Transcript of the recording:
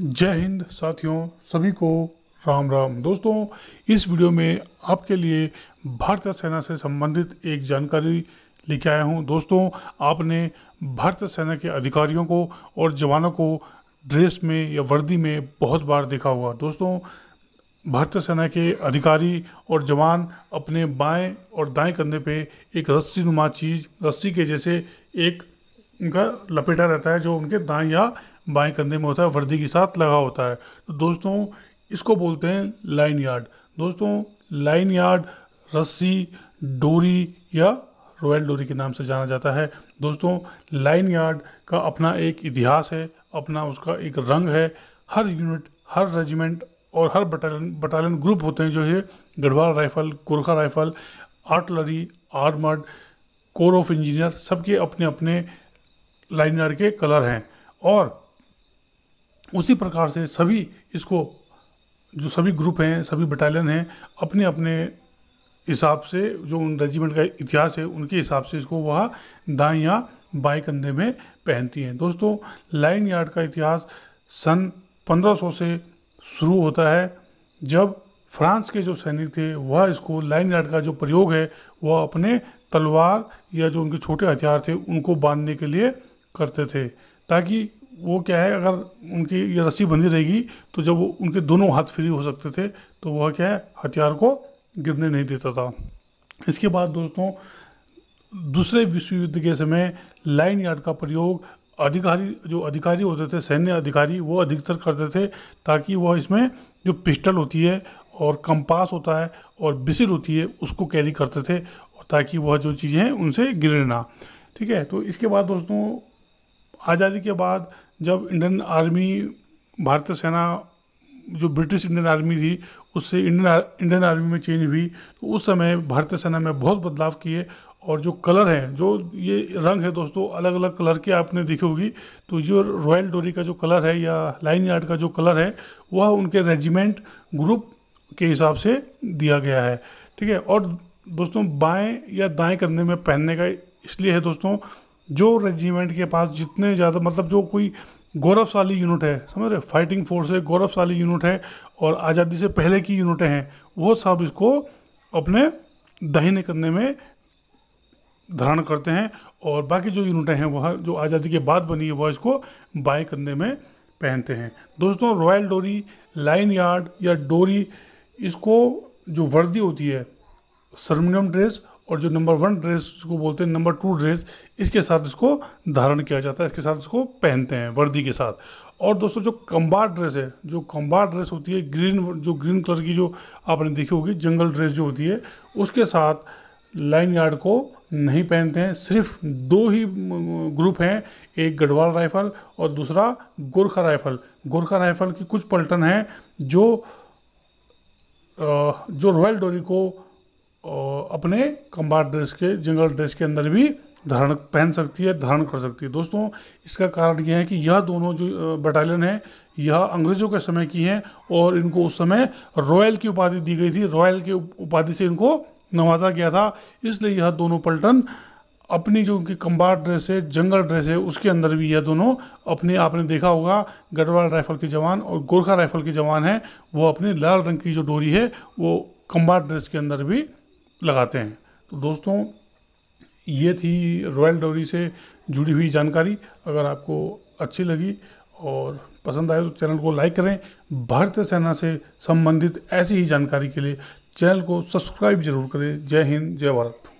जय हिंद साथियों सभी को राम राम दोस्तों इस वीडियो में आपके लिए भारतीय सेना से संबंधित एक जानकारी लेके आया हूं दोस्तों आपने भारतीय सेना के अधिकारियों को और जवानों को ड्रेस में या वर्दी में बहुत बार देखा होगा दोस्तों भारतीय सेना के अधिकारी और जवान अपने बाएं और दाएं कंधे पे एक रस्सी नुमा चीज़ रस्सी के जैसे एक उनका लपेटा रहता है जो उनके दाएं या बाएं कंधे में होता है वर्दी के साथ लगा होता है तो दोस्तों इसको बोलते हैं लाइन यार्ड दोस्तों लाइन यार्ड रस्सी डोरी या रॉयल डोरी के नाम से जाना जाता है दोस्तों लाइन यार्ड का अपना एक इतिहास है अपना उसका एक रंग है हर यूनिट हर रेजिमेंट और हर बटालियन बटालियन ग्रुप होते हैं जो ये Garhwal rifle Gorkha rifle artillery armoured corps of engineer सबके अपने अपने लाइन यार्ड के कलर हैं और उसी प्रकार से सभी इसको जो सभी ग्रुप हैं सभी बटालियन हैं अपने अपने हिसाब से जो उन रेजिमेंट का इतिहास है उनके हिसाब से इसको वह दाएँ या बाएँ कंधे में पहनती हैं दोस्तों लाइन यार्ड का इतिहास सन 1500 से शुरू होता है जब फ्रांस के जो सैनिक थे वह इसको लाइन यार्ड का जो प्रयोग है वह अपने तलवार या जो उनके छोटे हथियार थे उनको बांधने के लिए करते थे ताकि वो क्या है अगर उनकी ये रस्सी बंधी रहेगी तो जब वो उनके दोनों हाथ फ्री हो सकते थे तो वह क्या है हथियार को गिरने नहीं देता था इसके बाद दोस्तों दूसरे विश्व युद्ध के समय लाइन यार्ड का प्रयोग अधिकारी जो अधिकारी होते थे सैन्य अधिकारी वो अधिकतर करते थे ताकि वह इसमें जो पिस्टल होती है और कंपास होता है और बिसिल होती है उसको कैरी करते थे ताकि वह जो चीज़ें हैं उनसे गिरे ना ठीक है तो इसके बाद दोस्तों आज़ादी के बाद जब इंडियन आर्मी भारतीय सेना जो ब्रिटिश इंडियन आर्मी थी उससे इंडियन इंडियन आर्मी में चेंज हुई तो उस समय भारतीय सेना में बहुत बदलाव किए और जो कलर है जो ये रंग है दोस्तों अलग अलग कलर के आपने देखी होगी तो जो रॉयल डोरी का जो कलर है या लाइन यार्ड का जो कलर है वह उनके रेजिमेंट ग्रुप के हिसाब से दिया गया है ठीक है और दोस्तों बाएं या दाएं कंधे में पहनने का इसलिए है दोस्तों जो रेजिमेंट के पास जितने ज़्यादा मतलब जो कोई गौरवशाली यूनिट है समझ रहे फाइटिंग फोर्स है गौरवशाली यूनिट है और आज़ादी से पहले की यूनिटें हैं वो सब इसको अपने दहीने करने में धारण करते हैं और बाकी जो यूनिटें हैं वह जो आज़ादी के बाद बनी है वह इसको बाय करने में पहनते हैं दोस्तों रॉयल डोरी लाइन यार्ड या डोरी इसको जो वर्दी होती है सरमिनियम ड्रेस और जो नंबर वन ड्रेस उसको बोलते हैं नंबर टू ड्रेस इसके साथ इसको धारण किया जाता है इसके साथ इसको पहनते हैं वर्दी के साथ और दोस्तों जो कम्बार ड्रेस है जो कम्बार ड्रेस होती है ग्रीन जो ग्रीन कलर की जो आपने देखी होगी जंगल ड्रेस जो होती है उसके साथ लाइन गार्ड को नहीं पहनते हैं सिर्फ दो ही ग्रुप हैं एक गढ़वाल राइफल और दूसरा गोरखा राइफल गोरखा राइफल की कुछ पलटन हैं जो जो रॉयल डोरी को और अपने कम्बाट ड्रेस के जंगल ड्रेस के अंदर भी धारण पहन सकती है धारण कर सकती है दोस्तों इसका कारण यह है कि यह दोनों जो बटालियन है यह अंग्रेज़ों के समय की हैं और इनको उस समय रॉयल की उपाधि दी गई थी रॉयल की उपाधि से इनको नवाजा गया था इसलिए यह दोनों पलटन अपनी जो उनकी कंबार ड्रेस है जंगल ड्रेस है उसके अंदर भी यह दोनों अपने आपने देखा होगा गढ़वाल राइफल के जवान और गोरखा राइफल के जवान हैं वो अपनी लाल रंग की जो डोरी है वो कम्बार ड्रेस के अंदर भी लगाते हैं तो दोस्तों ये थी रॉयल डोरी से जुड़ी हुई जानकारी अगर आपको अच्छी लगी और पसंद आए तो चैनल को लाइक करें भारतीय सेना से संबंधित ऐसी ही जानकारी के लिए चैनल को सब्सक्राइब जरूर करें जय हिंद जय भारत